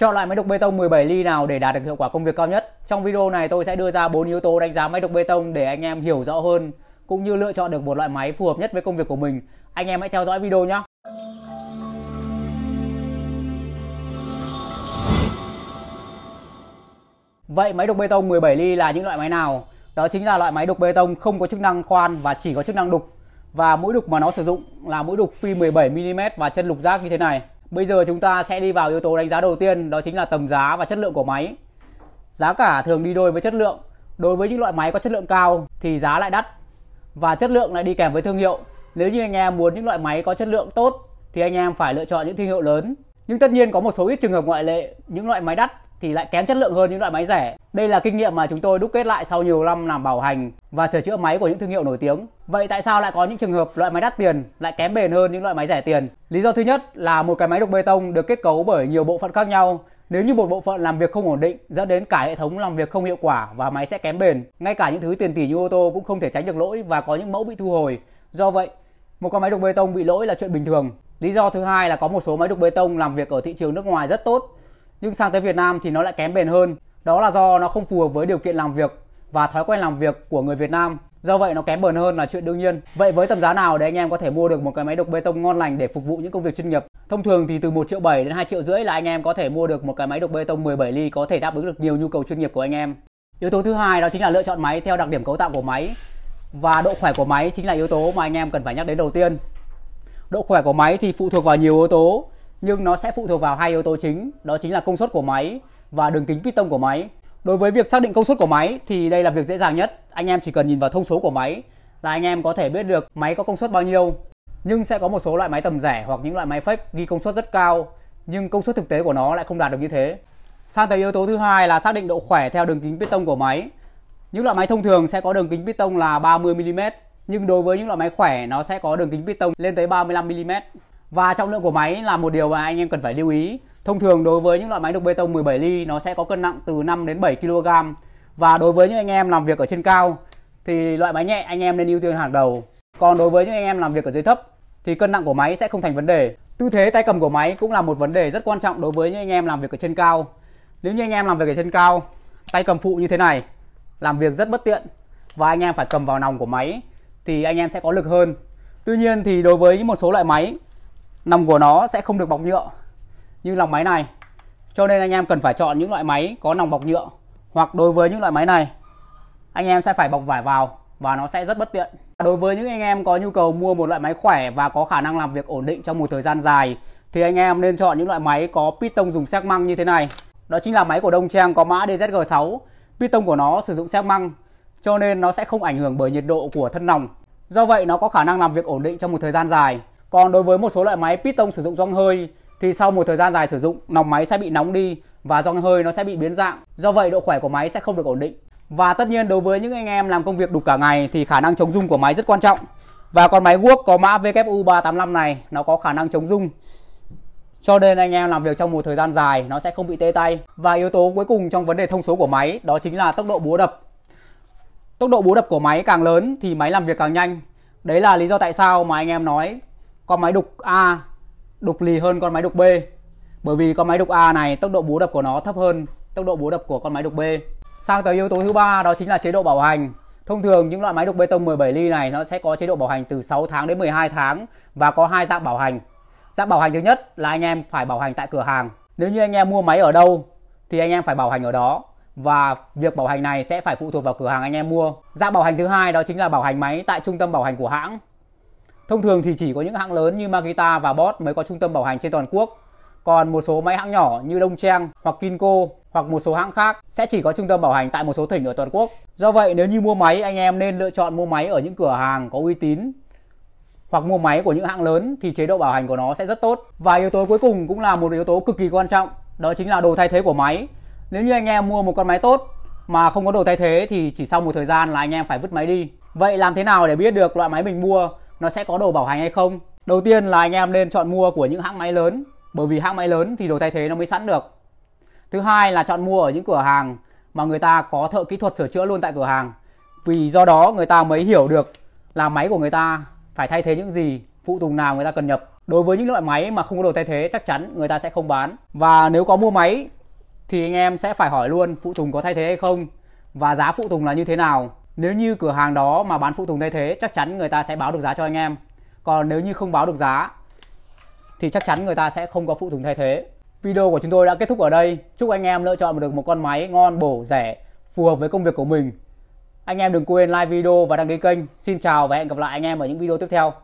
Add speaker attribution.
Speaker 1: Chọn lại máy đục bê tông 17 ly nào để đạt được hiệu quả công việc cao nhất. Trong video này tôi sẽ đưa ra 4 yếu tố đánh giá máy đục bê tông để anh em hiểu rõ hơn cũng như lựa chọn được một loại máy phù hợp nhất với công việc của mình. Anh em hãy theo dõi video nhé. Vậy máy đục bê tông 17 ly là những loại máy nào? Đó chính là loại máy đục bê tông không có chức năng khoan và chỉ có chức năng đục. Và mũi đục mà nó sử dụng là mũi đục phi 17 mm và chân lục giác như thế này. Bây giờ chúng ta sẽ đi vào yếu tố đánh giá đầu tiên đó chính là tầm giá và chất lượng của máy. Giá cả thường đi đôi với chất lượng. Đối với những loại máy có chất lượng cao thì giá lại đắt và chất lượng lại đi kèm với thương hiệu. Nếu như anh em muốn những loại máy có chất lượng tốt thì anh em phải lựa chọn những thương hiệu lớn. Nhưng tất nhiên có một số ít trường hợp ngoại lệ, những loại máy đắt thì lại kém chất lượng hơn những loại máy rẻ. Đây là kinh nghiệm mà chúng tôi đúc kết lại sau nhiều năm làm bảo hành và sửa chữa máy của những thương hiệu nổi tiếng. Vậy tại sao lại có những trường hợp loại máy đắt tiền lại kém bền hơn những loại máy rẻ tiền? Lý do thứ nhất là một cái máy đục bê tông được kết cấu bởi nhiều bộ phận khác nhau. Nếu như một bộ phận làm việc không ổn định dẫn đến cả hệ thống làm việc không hiệu quả và máy sẽ kém bền. Ngay cả những thứ tiền tỷ như ô tô cũng không thể tránh được lỗi và có những mẫu bị thu hồi. Do vậy, một con máy đục bê tông bị lỗi là chuyện bình thường. Lý do thứ hai là có một số máy đục bê tông làm việc ở thị trường nước ngoài rất tốt nhưng sang tới Việt Nam thì nó lại kém bền hơn. Đó là do nó không phù hợp với điều kiện làm việc và thói quen làm việc của người Việt Nam. Do vậy nó kém bền hơn là chuyện đương nhiên. Vậy với tầm giá nào để anh em có thể mua được một cái máy đục bê tông ngon lành để phục vụ những công việc chuyên nghiệp? Thông thường thì từ 1 triệu 7 đến 2 triệu rưỡi là anh em có thể mua được một cái máy đục bê tông 17 ly có thể đáp ứng được nhiều nhu cầu chuyên nghiệp của anh em. Yếu tố thứ hai đó chính là lựa chọn máy theo đặc điểm cấu tạo của máy và độ khỏe của máy chính là yếu tố mà anh em cần phải nhắc đến đầu tiên. Độ khỏe của máy thì phụ thuộc vào nhiều yếu tố nhưng nó sẽ phụ thuộc vào hai yếu tố chính, đó chính là công suất của máy và đường kính piston của máy. Đối với việc xác định công suất của máy thì đây là việc dễ dàng nhất. Anh em chỉ cần nhìn vào thông số của máy là anh em có thể biết được máy có công suất bao nhiêu. Nhưng sẽ có một số loại máy tầm rẻ hoặc những loại máy fake ghi công suất rất cao nhưng công suất thực tế của nó lại không đạt được như thế. Sang tới yếu tố thứ hai là xác định độ khỏe theo đường kính piston của máy. Những loại máy thông thường sẽ có đường kính piston là 30 mm, nhưng đối với những loại máy khỏe nó sẽ có đường kính piston lên tới 35 mm. Và trọng lượng của máy là một điều mà anh em cần phải lưu ý. Thông thường đối với những loại máy đục bê tông 17 ly nó sẽ có cân nặng từ 5 đến 7 kg. Và đối với những anh em làm việc ở trên cao thì loại máy nhẹ anh em nên ưu tiên hàng đầu. Còn đối với những anh em làm việc ở dưới thấp thì cân nặng của máy sẽ không thành vấn đề. Tư thế tay cầm của máy cũng là một vấn đề rất quan trọng đối với những anh em làm việc ở trên cao. Nếu như anh em làm việc ở trên cao, tay cầm phụ như thế này làm việc rất bất tiện và anh em phải cầm vào nòng của máy thì anh em sẽ có lực hơn. Tuy nhiên thì đối với một số loại máy nòng của nó sẽ không được bọc nhựa như lòng máy này cho nên anh em cần phải chọn những loại máy có nòng bọc nhựa hoặc đối với những loại máy này anh em sẽ phải bọc vải vào và nó sẽ rất bất tiện đối với những anh em có nhu cầu mua một loại máy khỏe và có khả năng làm việc ổn định trong một thời gian dài thì anh em nên chọn những loại máy có piston dùng xác măng như thế này đó chính là máy của Đông Trang có mã DZG6 piston của nó sử dụng xác măng cho nên nó sẽ không ảnh hưởng bởi nhiệt độ của thân nòng do vậy nó có khả năng làm việc ổn định trong một thời gian dài còn đối với một số loại máy piston sử dụng gioăng hơi thì sau một thời gian dài sử dụng, nòng máy sẽ bị nóng đi và gioăng hơi nó sẽ bị biến dạng. Do vậy độ khỏe của máy sẽ không được ổn định. Và tất nhiên đối với những anh em làm công việc đục cả ngày thì khả năng chống rung của máy rất quan trọng. Và con máy guốc có mã WU385 này nó có khả năng chống rung. Cho nên anh em làm việc trong một thời gian dài nó sẽ không bị tê tay. Và yếu tố cuối cùng trong vấn đề thông số của máy đó chính là tốc độ búa đập. Tốc độ búa đập của máy càng lớn thì máy làm việc càng nhanh. Đấy là lý do tại sao mà anh em nói con máy đục A đục lì hơn con máy đục B bởi vì con máy đục A này tốc độ bú đập của nó thấp hơn tốc độ bú đập của con máy đục B. Sang tới yếu tố thứ ba đó chính là chế độ bảo hành. Thông thường những loại máy đục bê tông 17 ly này nó sẽ có chế độ bảo hành từ 6 tháng đến 12 tháng và có hai dạng bảo hành. Dạng bảo hành thứ nhất là anh em phải bảo hành tại cửa hàng. Nếu như anh em mua máy ở đâu thì anh em phải bảo hành ở đó và việc bảo hành này sẽ phải phụ thuộc vào cửa hàng anh em mua. Dạng bảo hành thứ hai đó chính là bảo hành máy tại trung tâm bảo hành của hãng. Thông thường thì chỉ có những hãng lớn như Makita và Bosch mới có trung tâm bảo hành trên toàn quốc. Còn một số máy hãng nhỏ như Đông Trang hoặc Kinko hoặc một số hãng khác sẽ chỉ có trung tâm bảo hành tại một số tỉnh ở toàn quốc. Do vậy nếu như mua máy anh em nên lựa chọn mua máy ở những cửa hàng có uy tín hoặc mua máy của những hãng lớn thì chế độ bảo hành của nó sẽ rất tốt. Và yếu tố cuối cùng cũng là một yếu tố cực kỳ quan trọng, đó chính là đồ thay thế của máy. Nếu như anh em mua một con máy tốt mà không có đồ thay thế thì chỉ sau một thời gian là anh em phải vứt máy đi. Vậy làm thế nào để biết được loại máy mình mua nó sẽ có đồ bảo hành hay không đầu tiên là anh em nên chọn mua của những hãng máy lớn bởi vì hãng máy lớn thì đồ thay thế nó mới sẵn được thứ hai là chọn mua ở những cửa hàng mà người ta có thợ kỹ thuật sửa chữa luôn tại cửa hàng vì do đó người ta mới hiểu được là máy của người ta phải thay thế những gì phụ tùng nào người ta cần nhập đối với những loại máy mà không có đồ thay thế chắc chắn người ta sẽ không bán và nếu có mua máy thì anh em sẽ phải hỏi luôn phụ tùng có thay thế hay không và giá phụ tùng là như thế nào nếu như cửa hàng đó mà bán phụ tùng thay thế chắc chắn người ta sẽ báo được giá cho anh em. Còn nếu như không báo được giá thì chắc chắn người ta sẽ không có phụ tùng thay thế. Video của chúng tôi đã kết thúc ở đây. Chúc anh em lựa chọn được một con máy ngon, bổ, rẻ, phù hợp với công việc của mình. Anh em đừng quên like video và đăng ký kênh. Xin chào và hẹn gặp lại anh em ở những video tiếp theo.